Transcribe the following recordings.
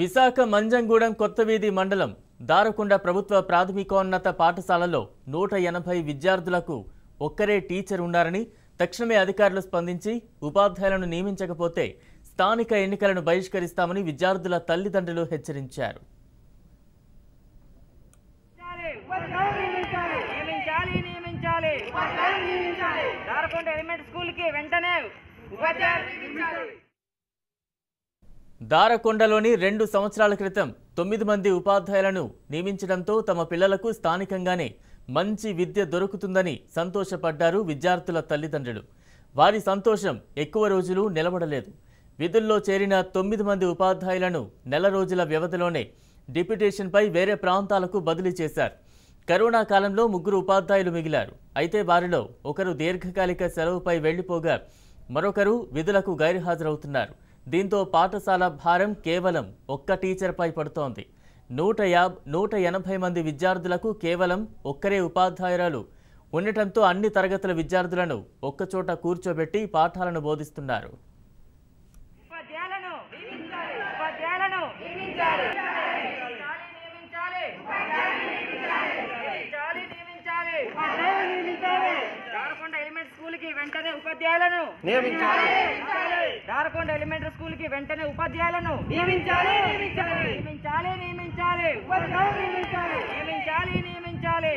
విశాఖ మంజంగూడెం కొత్తవీధి మండలం దారకొండ ప్రభుత్వ ప్రాథమికోన్నత పాఠశాలలో నూట ఎనభై విద్యార్థులకు ఒక్కరే టీచర్ ఉన్నారని తక్షణమే అధికారులు స్పందించి ఉపాధ్యాయులను నియమించకపోతే స్థానిక ఎన్నికలను బహిష్కరిస్తామని విద్యార్థుల తల్లిదండ్రులు హెచ్చరించారు దారకొండలోని రెండు సంవత్సరాల క్రితం తొమ్మిది మంది ఉపాధ్యాయులను నియమించడంతో తమ పిల్లలకు స్థానికంగానే మంచి విద్య దొరుకుతుందని సంతోషపడ్డారు విద్యార్థుల తల్లిదండ్రులు వారి సంతోషం ఎక్కువ రోజులు నిలబడలేదు విధుల్లో చేరిన తొమ్మిది మంది ఉపాధ్యాయులను నెల రోజుల వ్యవధిలోనే డిప్యుటేషన్పై వేరే ప్రాంతాలకు బదిలీ చేశారు కరోనా కాలంలో ముగ్గురు ఉపాధ్యాయులు మిగిలారు అయితే వారిలో ఒకరు దీర్ఘకాలిక సెలవుపై వెళ్లిపోగా మరొకరు విధులకు గైర్హాజరవుతున్నారు దీంతో పాఠశాల భారం కేవలం ఒక్క టీచర్పై పడుతోంది నూట యాబ్ నూట ఎనభై మంది విద్యార్థులకు కేవలం ఒక్కరే ఉపాధ్యాయురాలు ఉండటంతో అన్ని తరగతుల విద్యార్థులను ఒక్కచోట కూర్చోబెట్టి పాఠాలను బోధిస్తున్నారు స్కూల్కి వెంటనే ఉపాధ్యాయులను నియమించాలి దారకొండ ఎలిమెంటరీ స్కూల్కి వెంటనే ఉపాధ్యాయులను నియమించాలి నియమించాలి నియమించాలి నియమించాలి నియమించాలి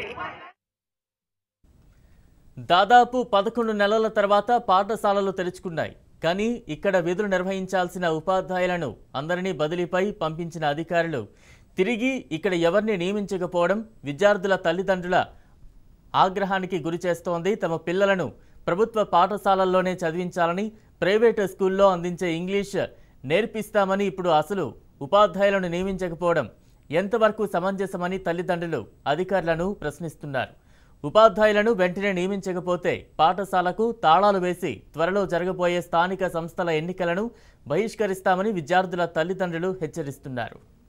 దాదాపు పదకొండు నెలల తర్వాత పాఠశాలలు తెరుచుకున్నాయి కానీ ఇక్కడ విధులు నిర్వహించాల్సిన ఉపాధ్యాయులను అందరినీ బదిలీపై పంపించిన అధికారులు తిరిగి ఇక్కడ ఎవరిని నియమించకపోవడం విద్యార్థుల తల్లిదండ్రుల ఆగ్రహానికి గురి చేస్తోంది తమ పిల్లలను ప్రభుత్వ పాఠశాలల్లోనే చదివించాలని ప్రైవేట్ స్కూల్లో అందించే ఇంగ్లీష్ నేర్పిస్తామని ఇప్పుడు అసలు ఉపాధ్యాయులను నియమించకపోవడం ఎంతవరకు సమంజసమని తల్లిదండ్రులు అధికారులను ప్రశ్నిస్తున్నారు ఉపాధ్యాయులను వెంటనే నియమించకపోతే పాఠశాలకు తాళాలు వేసి త్వరలో జరగబోయే స్థానిక సంస్థల ఎన్నికలను బహిష్కరిస్తామని విద్యార్థుల తల్లిదండ్రులు హెచ్చరిస్తున్నారు